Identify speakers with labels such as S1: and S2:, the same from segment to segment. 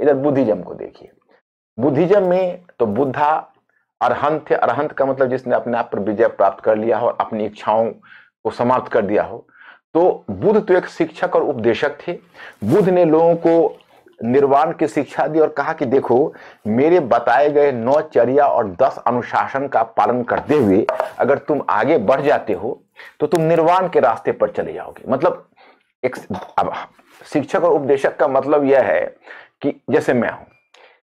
S1: इधर बुद्धिज्म को देखिए बुद्धिज्म में तो बुद्धा अरहंत अरहंत का मतलब जिसने अपने आप पर विजय प्राप्त कर लिया हो अपनी इच्छाओं को समाप्त कर दिया हो तो बुद्ध तो एक शिक्षक और उपदेशक थे बुद्ध ने लोगों को निर्वाण की शिक्षा दी और कहा कि देखो मेरे बताए गए नौ चर्या और दस अनुशासन का पालन करते हुए अगर तुम आगे बढ़ जाते हो तो तुम निर्वाण के रास्ते पर चले जाओगे मतलब एक अब शिक्षक और उपदेशक का मतलब यह है कि जैसे मैं हूं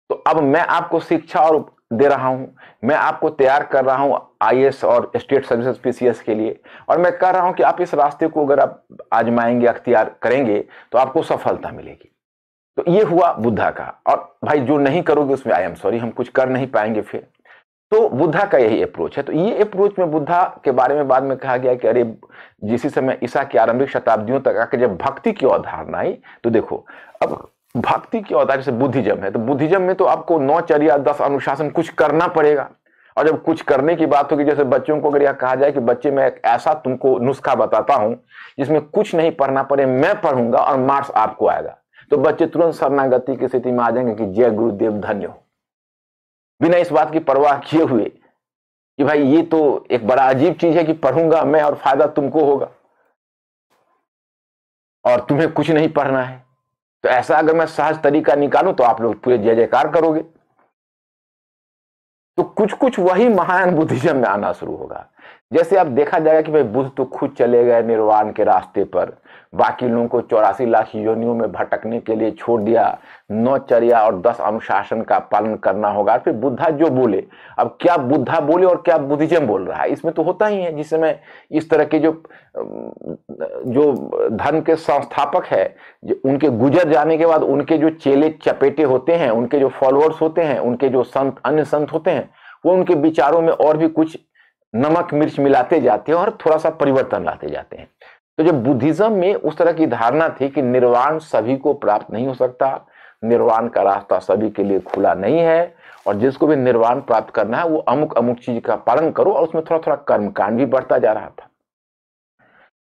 S1: तो अब मैं आपको शिक्षा और दे रहा हूं मैं आपको तैयार कर रहा हूं आई और स्टेट सर्विसेज पीसीएस के लिए और मैं कह रहा हूं कि आप इस रास्ते को अगर आप आजमाएंगे अख्तियार करेंगे तो आपको सफलता मिलेगी तो ये हुआ बुद्धा का और भाई जो नहीं करोगे उसमें आई एम सॉरी हम कुछ कर नहीं पाएंगे फिर तो बुद्धा का यही अप्रोच है तो ये अप्रोच में बुद्धा के बारे में बाद में कहा गया कि अरे जिस समय ईसा की आरंभिक शताब्दियों तक आकर जब भक्ति की अवधारणा आई तो देखो अब भक्ति की अवतार से बुद्धिज्म है तो बुद्धिज्म में तो आपको नौ चर्या दस अनुशासन कुछ करना पड़ेगा और जब कुछ करने की बात होगी जैसे बच्चों को अगर यह कहा जाए कि बच्चे मैं एक ऐसा तुमको नुस्खा बताता हूं जिसमें कुछ नहीं पढ़ना पड़े मैं पढ़ूंगा और मार्क्स आपको आएगा तो बच्चे तुरंत शरणागति की स्थिति में आ जाएंगे कि जय गुरुदेव धन्य हो बिना इस बात की परवाह किए हुए कि भाई ये तो एक बड़ा अजीब चीज है कि पढ़ूंगा मैं और फायदा तुमको होगा और तुम्हें कुछ नहीं पढ़ना है तो ऐसा अगर मैं सहज तरीका निकालूं तो आप लोग पूरे जय जयकार करोगे तो कुछ कुछ वही महान बुद्धिज्म में आना शुरू होगा जैसे अब देखा जाएगा कि भाई बुद्ध तो खुद चले गए निर्वाण के रास्ते पर बाकी लोगों को चौरासी लाख योनियों में भटकने के लिए छोड़ दिया नौ चर्या और दस अनुशासन का पालन करना होगा फिर बुद्धा जो बोले अब क्या बुद्धा बोले और क्या बुद्धिज्म बोल रहा है इसमें तो होता ही है जिस समय इस तरह के जो जो धर्म के संस्थापक है उनके गुजर जाने के बाद उनके जो चेले चपेटे होते हैं उनके जो फॉलोअर्स होते हैं उनके जो संत अन्य संत होते हैं वो उनके विचारों में और भी कुछ नमक मिर्च मिलाते जाते हैं और थोड़ा सा परिवर्तन लाते जाते हैं तो जब बुद्धिज्म में उस तरह की धारणा थी कि निर्वाण सभी को प्राप्त नहीं हो सकता निर्वाण का रास्ता सभी के लिए खुला नहीं है और जिसको भी निर्वाण प्राप्त करना है वो अमुक अमुक चीज का पालन करो और उसमें थोड़ा थोड़ा कर्मकांड भी बढ़ता जा रहा था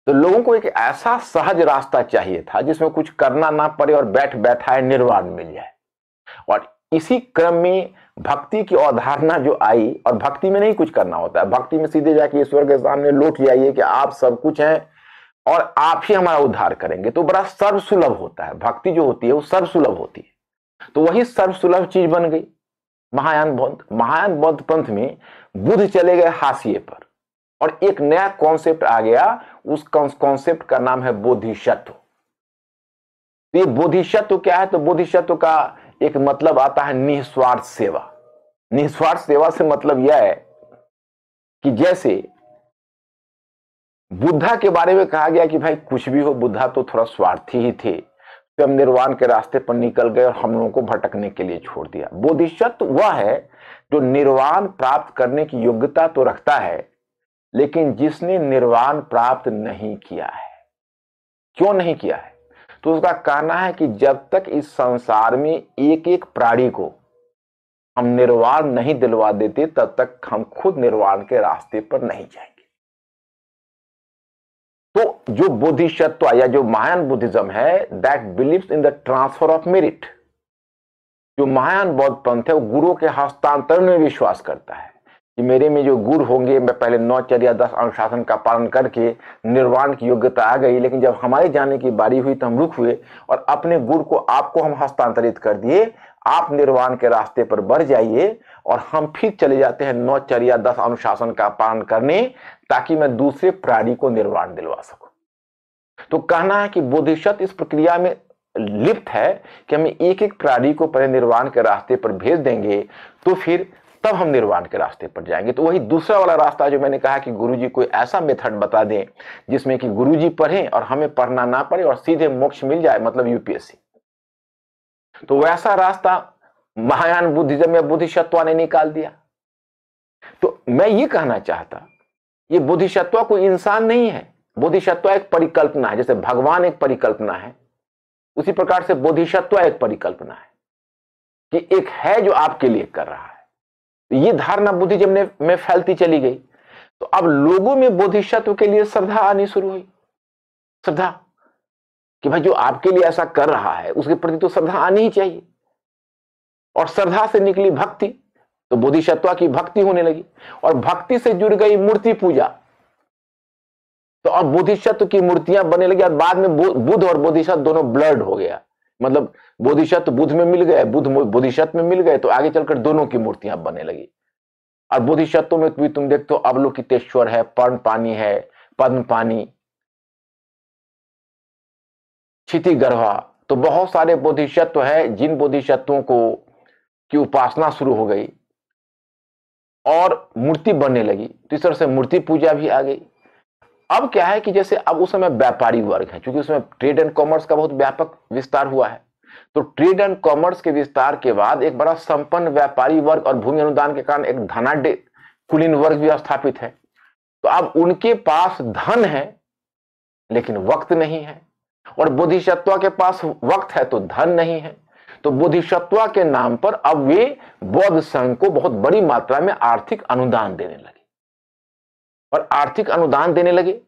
S1: तो लोगों को एक ऐसा सहज रास्ता चाहिए था जिसमें कुछ करना ना पड़े और बैठ बैठाए निर्वाण मिल जाए और इसी क्रम में भक्ति की अवधारणा जो आई और भक्ति में नहीं कुछ करना होता है भक्ति में सीधे जाके ईश्वर के सामने लौट जाइए कि आप सब कुछ हैं और आप ही हमारा उद्धार करेंगे तो बड़ा सर्वसुलभ होता है भक्ति जो होती है वो सर्वसुलभ होती है तो वही सर्वसुलभ चीज बन गई महायान बौद्ध महायान बौद्ध पंथ में बुद्ध चले गए हाशिए पर और एक नया कॉन्सेप्ट आ गया उस कॉन्सेप्ट का नाम है बोधिशत्व तो ये बोधिशत्व क्या है तो बोधिशत्व का एक मतलब आता है निस्वार्थ सेवा निस्वार्थ सेवा से मतलब यह है कि जैसे बुद्धा के बारे में कहा गया कि भाई कुछ भी हो बुद्धा तो थोड़ा स्वार्थी ही थे स्वयं तो निर्वाण के रास्ते पर निकल गए और हम लोगों को भटकने के लिए छोड़ दिया बोधिशत वह है जो निर्वाण प्राप्त करने की योग्यता तो रखता है लेकिन जिसने निर्वाण प्राप्त नहीं किया है क्यों नहीं किया है तो उसका कहना है कि जब तक इस संसार में एक एक प्राणी को हम निर्वाण नहीं दिलवा देते तब तक हम खुद निर्वाण के रास्ते पर नहीं जाएंगे तो जो बुद्धिशत्व या जो महायान बुद्धिज्म है that believe in the transfer of merit जो महायान बौद्ध पंथ है वो गुरु के हस्तांतरण में विश्वास करता है कि मेरे में जो गुण होंगे मैं पहले नौचर्या दस अनुशासन का पालन करके निर्वाण की योग्यता आ गई लेकिन जब हमारे जाने की बारी हुई तो हम रुक हुए और अपने गुण को आपको हम हस्तांतरित कर दिए आप निर्वाण के रास्ते पर बढ़ जाइए और हम फिर चले जाते हैं नौचर्या दस अनुशासन का पालन करने ताकि मैं दूसरे प्राणी को निर्वाण दिलवा सकूं तो कहना है कि बोधिशत इस प्रक्रिया में लिप्त है कि हम एक एक प्राणी को पहले निर्वाण के रास्ते पर भेज देंगे तो फिर तब हम निर्वाण के रास्ते पर जाएंगे तो वही दूसरा वाला रास्ता जो मैंने कहा कि गुरुजी कोई ऐसा मेथड बता दें जिसमें कि गुरुजी पढ़ें और हमें पढ़ना ना पड़े और सीधे मोक्ष मिल जाए मतलब यूपीएससी तो वैसा रास्ता महायान बुद्धिज्म में बुद्धिशत्व ने निकाल दिया तो मैं ये कहना चाहता ये बुद्धिशत्व कोई इंसान नहीं है बोधिसत्व एक परिकल्पना है जैसे भगवान एक परिकल्पना है उसी प्रकार से बोधिशत्व एक परिकल्पना है कि एक है जो आपके लिए कर रहा है ये धारणा बुद्धिज्म में फैलती चली गई तो अब लोगों में बोधिशत्व के लिए श्रद्धा आनी शुरू हुई श्रद्धा कि भाई जो आपके लिए ऐसा कर रहा है उसके प्रति तो श्रद्धा आनी ही चाहिए और श्रद्धा से निकली भक्ति तो बोधिशत्व की भक्ति होने लगी और भक्ति से जुड़ गई मूर्ति पूजा तो अब बोधिशत्व की मूर्तियां बनने लगी और बाद में बुद्ध और बोधिशत्व दोनों ब्लर्ड हो गया मतलब बोधिशत बुद्ध में मिल गए बुद्ध बोधिशत में मिल गए तो आगे चलकर दोनों की मूर्तियां बनने लगी और बोधिशत्व में भी तुम देखते हो अवलोकितेश्वर है पर्ण पानी है पद्म पानी क्षिति गर्भा तो बहुत सारे बोधिशत्व है जिन बोधिशत्वों को की उपासना शुरू हो गई और मूर्ति बनने लगी तो इस तरह से मूर्ति पूजा भी आ गई अब क्या है कि जैसे अब उस समय व्यापारी वर्ग है क्योंकि उसमें ट्रेड एंड कॉमर्स का बहुत व्यापक विस्तार हुआ है तो ट्रेड एंड कॉमर्स के विस्तार के बाद एक बड़ा संपन्न व्यापारी वर्ग और भूमि अनुदान के कारण एक धनाढ़ कुलीन वर्ग भी स्थापित है तो अब उनके पास धन है लेकिन वक्त नहीं है और बुद्धिशत्व के पास वक्त है तो धन नहीं है तो बुद्धिशत्व के नाम पर अब वे बौद्ध संघ को बहुत बड़ी मात्रा में आर्थिक अनुदान देने लगे और आर्थिक अनुदान देने लगे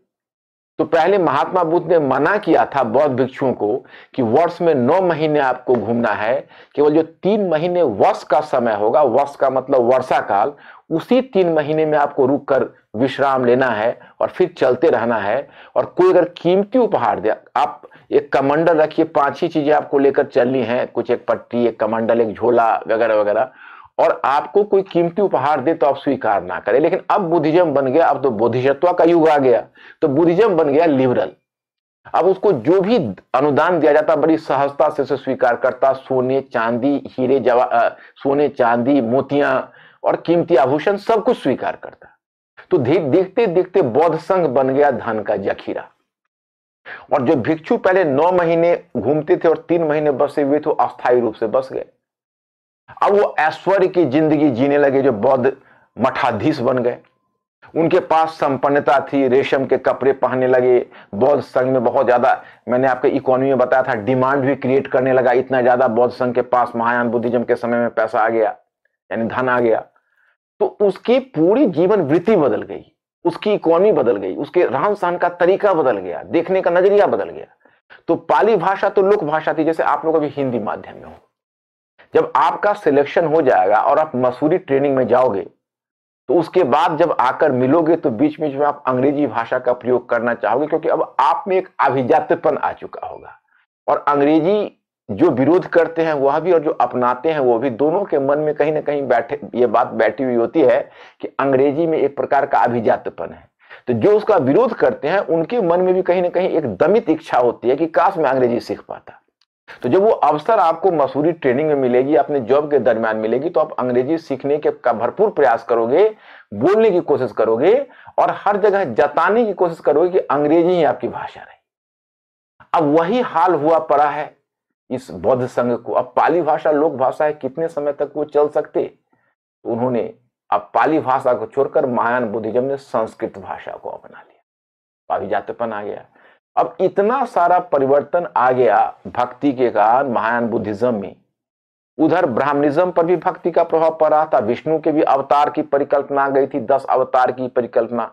S1: तो पहले महात्मा बुद्ध ने मना किया था बौद्ध भिक्षुओं को कि वर्ष में नौ महीने आपको घूमना है केवल जो तीन महीने वर्ष का समय होगा वर्ष का मतलब वर्षा काल उसी तीन महीने में आपको रुक कर विश्राम लेना है और फिर चलते रहना है और कोई अगर कीमती उपहार दे आप एक कमंडल रखिए पांच ही चीजें आपको लेकर चलनी है कुछ एक पट्टी एक कमंडल एक झोला वगैरह वगैरह और आपको कोई कीमती उपहार दे तो आप स्वीकार ना करें लेकिन अब बुद्धिज्म बन गया अब तो बोधिजत्व का युग आ गया तो बुद्धिज्म बन गया लिबरल अब उसको जो भी अनुदान दिया जाता बड़ी सहजता से उसे स्वीकार करता सोने चांदी हीरे जवा सोने चांदी मोतियां और कीमती आभूषण सब कुछ स्वीकार करता तो देखते देखते बौद्ध संघ बन गया धन का जखीरा और जो भिक्षु पहले नौ महीने घूमते थे और तीन महीने बसे हुए थे अस्थायी रूप से बस गए अब वो ऐश्वर्य की जिंदगी जीने लगे जो बौद्ध मठाधीश बन गए उनके पास संपन्नता थी रेशम के कपड़े पहनने लगे बौद्ध संघ में बहुत ज़्यादा मैंने आपके इकोनॉमी में बताया था डिमांड भी क्रिएट करने लगा इतना ज़्यादा बौद्ध संघ के पास महायान बुद्धिज्म के समय में पैसा आ गया यानी धन आ गया तो उसकी पूरी जीवन वृत्ति बदल गई उसकी इकोनॉमी बदल गई उसके रहन सहन का तरीका बदल गया देखने का नजरिया बदल गया तो पाली भाषा तो लोक भाषा थी जैसे आप लोग अभी हिंदी माध्यम में हो जब आपका सिलेक्शन हो जाएगा और आप मसूरी ट्रेनिंग में जाओगे तो उसके बाद जब आकर मिलोगे तो बीच बीच में आप अंग्रेजी भाषा का प्रयोग करना चाहोगे क्योंकि अब आप में एक अभिजातपन आ चुका होगा और अंग्रेजी जो विरोध करते हैं वह भी और जो अपनाते हैं वो भी दोनों के मन में कहीं ना कहीं बैठे ये बात बैठी हुई होती है कि अंग्रेजी में एक प्रकार का अभिजातपन है तो जो उसका विरोध करते हैं उनके मन में भी कहीं ना कहीं एक दमित इच्छा होती है कि काश मैं अंग्रेजी सीख पाता तो जब वो अवसर आपको मसूरी ट्रेनिंग में मिलेगी अपने जॉब के दरमियान मिलेगी तो आप अंग्रेजी सीखने के का भरपूर प्रयास करोगे बोलने की कोशिश करोगे और हर जगह जताने की कोशिश करोगे कि अंग्रेजी ही आपकी भाषा रही अब वही हाल हुआ पड़ा है इस बौद्ध संघ को अब पाली भाषा लोक भाषा है कितने समय तक वो चल सकते तो उन्होंने अब पाली भाषा को छोड़कर महायान बुद्धिज्म ने संस्कृत भाषा को अपना लिया जातेपन आ गया अब इतना सारा परिवर्तन आ गया भक्ति के कारण महायान बुद्धिज्म में उधर ब्राह्मणिज्म पर भी भक्ति का प्रभाव पड़ रहा था विष्णु के भी अवतार की परिकल्पना गई थी दस अवतार की परिकल्पना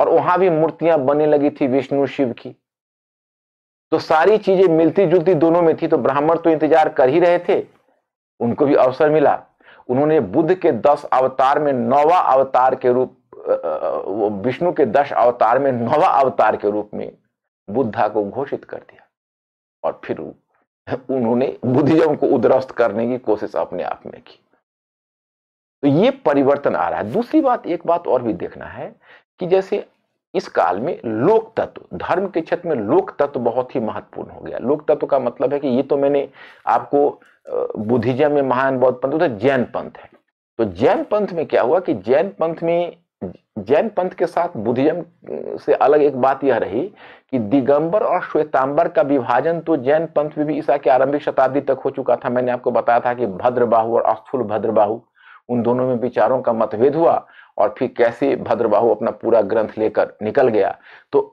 S1: और वहां भी मूर्तियां बनने लगी थी विष्णु शिव की तो सारी चीजें मिलती जुलती दोनों में थी तो ब्राह्मण तो इंतजार कर ही रहे थे उनको भी अवसर मिला उन्होंने बुद्ध के दस अवतार में नौवा अवतार के रूप विष्णु के दस अवतार में नौवा अवतार के रूप में बुद्धा को घोषित कर दिया और फिर उन्होंने बुद्धिज्म को उद्रस्त करने की कोशिश अपने आप में की तो ये परिवर्तन आ रहा है दूसरी बात एक बात और भी देखना है कि जैसे इस काल में लोक तत्व धर्म के क्षेत्र में लोक तत्व बहुत ही महत्वपूर्ण हो गया लोक तत्व का मतलब है कि ये तो मैंने आपको बुद्धिज्म में महान बौद्ध पंथ जैन पंथ है तो जैन पंथ में क्या हुआ कि जैन पंथ में जैन पंथ के साथ बुद्धिज्म से अलग एक बात यह रही कि दिगंबर और श्वेतांबर का विभाजन तो जैन पंथ में भी ईसा के आरंभिक शताब्दी तक हो चुका था मैंने आपको बताया था कि भद्रबाहु और अस्थूल भद्रबाहु उन दोनों में विचारों का मतभेद हुआ और फिर कैसे भद्रबाहु अपना पूरा ग्रंथ लेकर निकल गया तो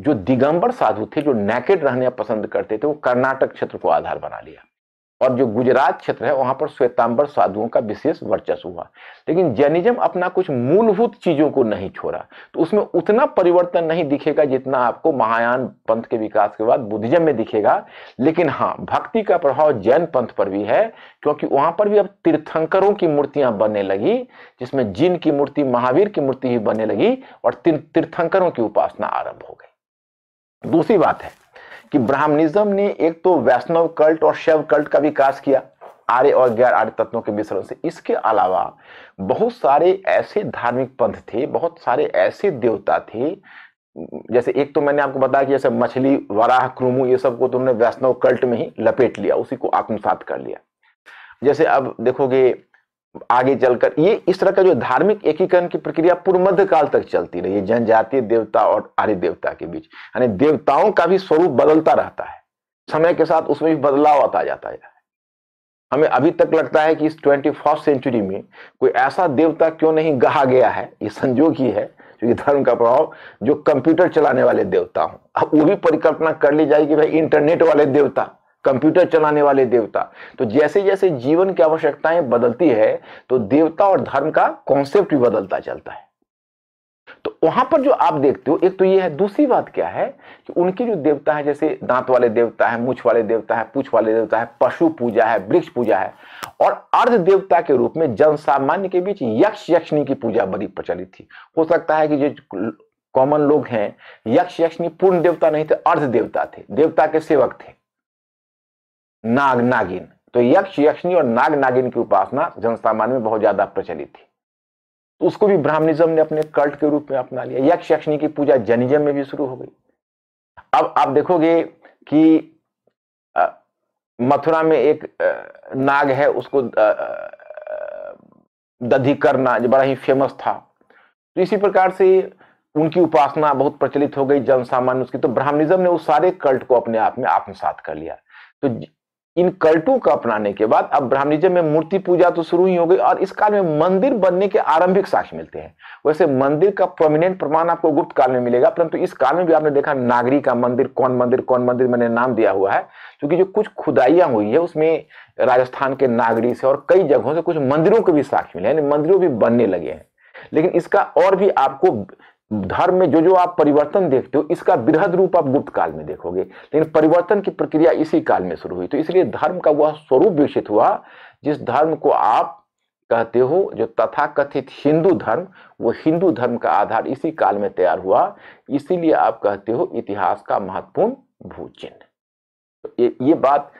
S1: जो दिगंबर साधु थे जो नैकेट रहने पसंद करते थे वो कर्नाटक क्षेत्र को आधार बना लिया और जो गुजरात क्षेत्र है वहां पर श्वेतांबर साधुओं का विशेष वर्चस्व हुआ लेकिन जैनिज्म अपना कुछ मूलभूत चीजों को नहीं छोड़ा तो उसमें उतना परिवर्तन नहीं दिखेगा जितना आपको महायान पंथ के विकास के बाद बुद्धिज्म में दिखेगा लेकिन हाँ भक्ति का प्रभाव जैन पंथ पर भी है क्योंकि वहां पर भी अब तीर्थंकरों की मूर्तियां बनने लगी जिसमें जिन की मूर्ति महावीर की मूर्ति ही बनने लगी और तीर्थंकरों की उपासना आरंभ हो गई दूसरी बात है कि ब्राह्मणिज्म ने एक तो वैष्णव कल्ट और शैव कल्ट का विकास किया आर्य और गैर आर्य तत्वों के मिश्रण से इसके अलावा बहुत सारे ऐसे धार्मिक पंथ थे बहुत सारे ऐसे देवता थे जैसे एक तो मैंने आपको बताया कि जैसे मछली वराह क्रूमू ये सब को तुमने तो वैष्णव कल्ट में ही लपेट लिया उसी को आत्मसात कर लिया जैसे अब देखोगे आगे चलकर ये इस तरह का जो धार्मिक एकीकरण की प्रक्रिया पूर्व मध्य काल तक चलती रही है जनजातीय देवता और आर्य देवता के बीच यानी देवताओं का भी स्वरूप बदलता रहता है समय के साथ उसमें भी बदलाव आता जाता है हमें अभी तक लगता है कि इस ट्वेंटी फर्स्ट सेंचुरी में कोई ऐसा देवता क्यों नहीं कहा गया है ये संजोग ही है क्योंकि धर्म का प्रभाव जो कंप्यूटर चलाने वाले देवता हों अब वो भी परिकल्पना कर ली जाएगी भाई इंटरनेट वाले देवता कंप्यूटर चलाने वाले देवता तो जैसे जैसे जीवन की आवश्यकताएं बदलती है तो देवता और धर्म का कॉन्सेप्ट भी बदलता चलता है तो वहां पर जो आप देखते हो एक तो ये है दूसरी बात क्या है कि उनके जो देवता है जैसे दांत वाले देवता है मुछ वाले देवता है पूछ वाले देवता है पशु पूजा है वृक्ष पूजा है और अर्ध देवता के रूप में जन सामान्य के बीच यक्ष यक्षिणी की पूजा बड़ी प्रचलित थी हो सकता है कि जो कॉमन लोग हैं यक्ष यक्षिणी पूर्ण देवता नहीं थे अर्ध देवता थे देवता के सेवक थे नाग नागिन तो यक्ष यक्षनी और नाग नागिन की उपासना जनसामान्य में बहुत ज्यादा प्रचलित थी तो उसको भी ब्राह्मणिज्म ने अपने कल्ट के रूप में अपना लिया यक्ष यक्षनी की पूजा जैनिज्म में भी शुरू हो गई अब आप देखोगे कि मथुरा में एक आ, नाग है उसको आ, दधी करना जो बड़ा ही फेमस था तो इसी प्रकार से उनकी उपासना बहुत प्रचलित हो गई जनसामान्य उसकी तो ब्राह्मणिज्म ने उस सारे कल्ट को अपने आप में आत्मसात कर लिया तो इन कल्टू को अपनाने के बाद अब ब्राह्मणिज्म में मूर्ति पूजा तो शुरू ही हो गई और इस काल में मंदिर बनने के आरंभिक साक्ष्य मिलते हैं वैसे मंदिर का प्रोमिनेंट प्रमाण आपको गुप्त काल में मिलेगा परंतु इस काल में भी आपने देखा नागरी का मंदिर कौन मंदिर कौन मंदिर मैंने नाम दिया हुआ है क्योंकि जो कुछ खुदाइयां हुई है उसमें राजस्थान के नागरी से और कई जगहों से कुछ मंदिरों के भी साक्ष्य मिले यानी मंदिरों भी बनने लगे हैं लेकिन इसका और भी आपको धर्म में जो जो आप परिवर्तन देखते हो इसका बृहद रूप आप गुप्त काल में देखोगे लेकिन परिवर्तन की प्रक्रिया इसी काल में शुरू हुई तो इसलिए धर्म का वह स्वरूप विकसित हुआ जिस धर्म को आप कहते हो जो तथा कथित हिंदू धर्म वो हिंदू धर्म का आधार इसी काल में तैयार हुआ इसीलिए आप कहते हो इतिहास का महत्वपूर्ण भूचिन्ह तो ये ये बात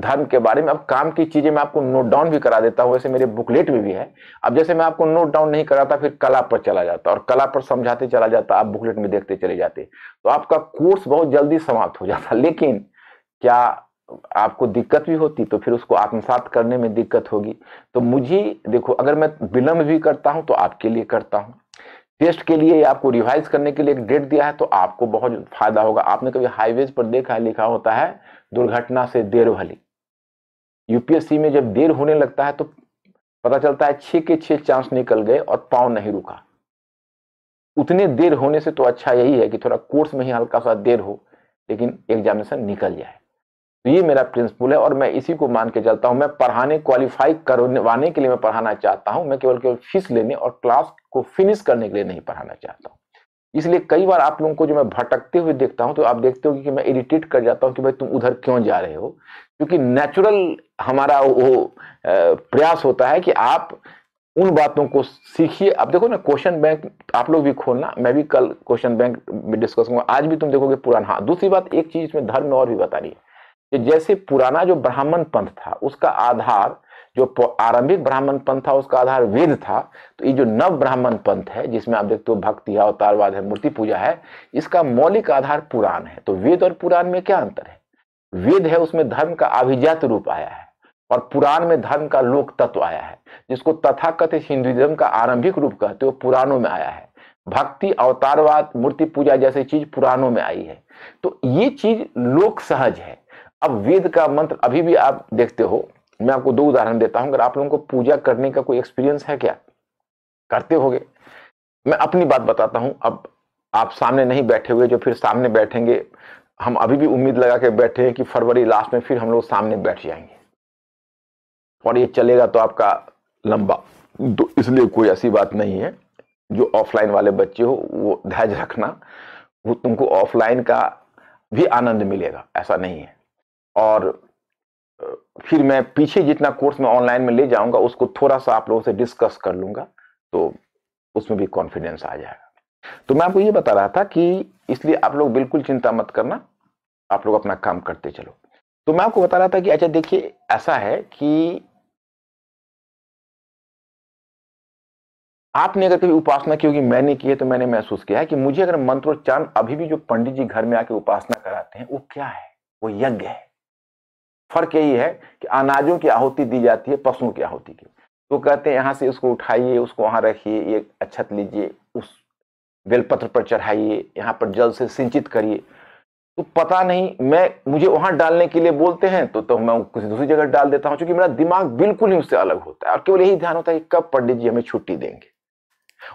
S1: धर्म के बारे में अब काम की चीजें मैं आपको नोट डाउन भी करा देता हूँ वैसे मेरे बुकलेट में भी है अब जैसे मैं आपको नोट डाउन नहीं कराता फिर कला पर चला जाता और कला पर समझाते चला जाता आप बुकलेट में देखते चले जाते तो आपका कोर्स बहुत जल्दी समाप्त हो जाता लेकिन क्या आपको दिक्कत भी होती तो फिर उसको आत्मसात करने में दिक्कत होगी तो मुझे देखो अगर मैं विलंब भी करता हूँ तो आपके लिए करता हूँ टेस्ट के लिए आपको रिवाइज करने के लिए एक डेट दिया है तो आपको बहुत फायदा होगा आपने कभी हाईवेज पर देखा लिखा होता है दुर्घटना से देर भली यूपीएससी में जब देर होने लगता है तो पता चलता है छ के छे चांस निकल गए और पाँव नहीं रुका उतने देर होने से तो अच्छा यही है कि थोड़ा कोर्स में ही हल्का सा देर हो लेकिन एग्जामिनेशन निकल जाए तो ये मेरा प्रिंसिपल है और मैं इसी को मान के चलता हूँ मैं पढ़ाने क्वालिफाई करवाने के लिए मैं पढ़ाना चाहता हूँ मैं केवल केवल फीस लेने और क्लास को फिनिश करने के लिए नहीं पढ़ाना चाहता हूँ इसलिए कई बार आप लोगों को जो मैं भटकते हुए देखता हूँ तो आप देखते हो कि मैं इरिटेट कर जाता हूँ कि भाई तुम उधर क्यों जा रहे हो क्योंकि नेचुरल हमारा वो प्रयास होता है कि आप उन बातों को सीखिए अब देखो ना क्वेश्चन बैंक आप लोग भी खोलना मैं भी कल क्वेश्चन बैंक में डिस्कस करूंगा आज भी तुम देखोगे पुराना हाँ दूसरी बात एक चीज इसमें धर्म और भी बता रही है कि जैसे पुराना जो ब्राह्मण पंथ था उसका आधार जो आरंभिक ब्राह्मण पंथ था उसका आधार वेद था तो ये जो नव ब्राह्मण पंथ है जिसमें आप देखते हो भक्ति है अवतारवाद है मूर्ति पूजा है इसका मौलिक आधार पुराण है तो वेद और पुराण में क्या अंतर है वेद है उसमें धर्म का अभिजात रूप आया है और पुराण में धर्म का लोक तत्व आया है जिसको तथाकथित हिंदुइज्म का आरंभिक रूप कहते हो पुराणों में आया है भक्ति अवतारवाद मूर्ति पूजा जैसी चीज पुराणों में आई है तो ये चीज लोक सहज है अब वेद का मंत्र अभी भी आप देखते हो मैं आपको दो उदाहरण देता हूं अगर आप लोगों को पूजा करने का कोई एक्सपीरियंस है क्या करते हो मैं अपनी बात बताता हूं अब आप सामने नहीं बैठे हुए जो फिर सामने बैठेंगे हम अभी भी उम्मीद लगा के बैठे हैं कि फरवरी लास्ट में फिर हम लोग सामने बैठ जाएंगे और ये चलेगा तो आपका लंबा तो इसलिए कोई ऐसी बात नहीं है जो ऑफलाइन वाले बच्चे हो वो धैर्य रखना वो तुमको ऑफलाइन का भी आनंद मिलेगा ऐसा नहीं है और फिर मैं पीछे जितना कोर्स मैं ऑनलाइन में ले जाऊंगा उसको थोड़ा सा आप लोगों से डिस्कस कर लूँगा तो उसमें भी कॉन्फिडेंस आ जाएगा तो मैं आपको ये बता रहा था कि इसलिए आप लोग बिल्कुल चिंता मत करना आप लोग अपना काम करते चलो तो मैं आपको बता रहा था कि अच्छा देखिए ऐसा है कि आपने अगर कभी उपासना की होगी मैंने की है तो मैंने महसूस किया है कि मुझे अगर मंत्रोच्चारण अभी भी जो पंडित जी घर में आके उपासना कराते हैं वो क्या है वो यज्ञ है फर्क यही है कि अनाजों की आहुति दी जाती है पशुओं की आहुति की तो कहते हैं यहां से उसको उठाइए उसको वहां रखिए ये अच्छत लीजिए उस बेलपत्र पर चढ़ाइए यहाँ पर जल से सिंचित करिए तो पता नहीं मैं मुझे वहां डालने के लिए बोलते हैं तो तो मैं किसी दूसरी जगह डाल देता हूँ क्योंकि मेरा दिमाग बिल्कुल ही उससे अलग होता है और केवल यही ध्यान होता है कि कब पंडित जी हमें छुट्टी देंगे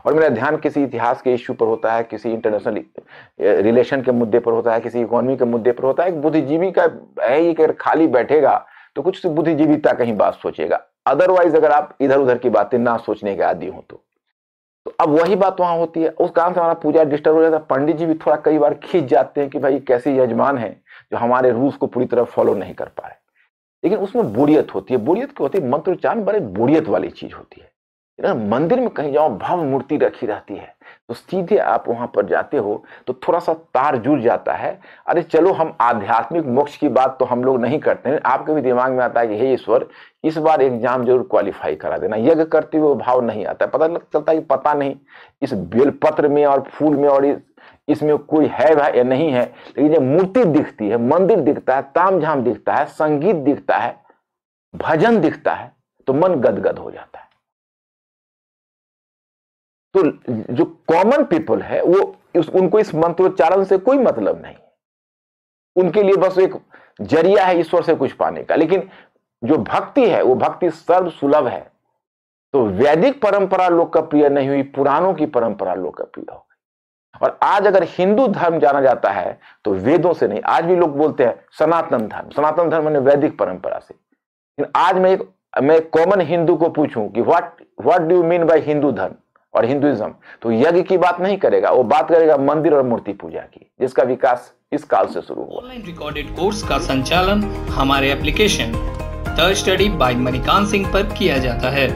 S1: और मेरा ध्यान किसी इतिहास के इश्यू पर होता है किसी इंटरनेशनल रिलेशन के मुद्दे पर होता है किसी इकोनॉमी के मुद्दे पर होता है बुद्धिजीवी का है ये अगर खाली बैठेगा तो कुछ का तो कहीं बात सोचेगा अदरवाइज अगर आप इधर उधर की बातें ना सोचने के आदि हो तो तो अब वही बात वहां होती है उस कारण से हमारा पूजा डिस्टर्ब हो जाता है पंडित जी भी थोड़ा कई बार खींच जाते हैं कि भाई कैसे यजमान है जो हमारे रूल्स को पूरी तरह फॉलो नहीं कर पा रहे लेकिन उसमें बोरियत होती है बोरियत क्यों होती है मंत्रोच्चारण बड़े बोरियत वाली चीज होती है ना मंदिर में कहीं जाओ भव मूर्ति रखी रहती है तो सीधे आप वहां पर जाते हो तो थोड़ा सा तार जुड़ जाता है अरे चलो हम आध्यात्मिक मोक्ष की बात तो हम लोग नहीं करते हैं आपके भी दिमाग में आता है कि हे ईश्वर इस बार एग्जाम जरूर क्वालिफाई करा देना यज्ञ करते हुए भाव नहीं आता पता चलता है कि पता नहीं इस बेलपत्र में और फूल में और इसमें कोई है भाई या नहीं है लेकिन जब मूर्ति दिखती है मंदिर दिखता है तामझाम दिखता है संगीत दिखता है भजन दिखता है तो मन गदगद हो जाता है तो जो कॉमन पीपल है वो उस, उनको इस मंत्रोच्चारण से कोई मतलब नहीं उनके लिए बस एक जरिया है ईश्वर से कुछ पाने का लेकिन जो भक्ति है वो भक्ति सर्व सुलभ है तो वैदिक परंपरा लोकप्रिय नहीं हुई पुराणों की परंपरा लोकप्रिय हो गई और आज अगर हिंदू धर्म जाना जाता है तो वेदों से नहीं आज भी लोग बोलते हैं सनातन धर्म सनातन धर्म मैंने वैदिक परंपरा से लेकिन आज मैं एक मैं कॉमन हिंदू को पूछूं कि what what do mean by Hindu धर्म और हिंदुइज्म तो यज्ञ की बात नहीं करेगा वो बात करेगा मंदिर और मूर्ति पूजा की जिसका विकास इस काल से शुरू हुआ ऑनलाइन रिकॉर्डेड कोर्स का संचालन हमारे application the study by Manikant Singh पर किया जाता है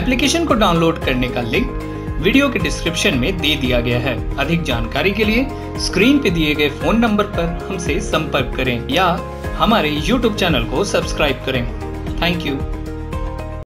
S1: एप्लीकेशन को डाउनलोड करने का लिंक वीडियो के डिस्क्रिप्शन में दे दिया गया है अधिक जानकारी के लिए स्क्रीन पे दिए गए फोन नंबर पर हमसे संपर्क करें या हमारे यूट्यूब चैनल को सब्सक्राइब करें थैंक यू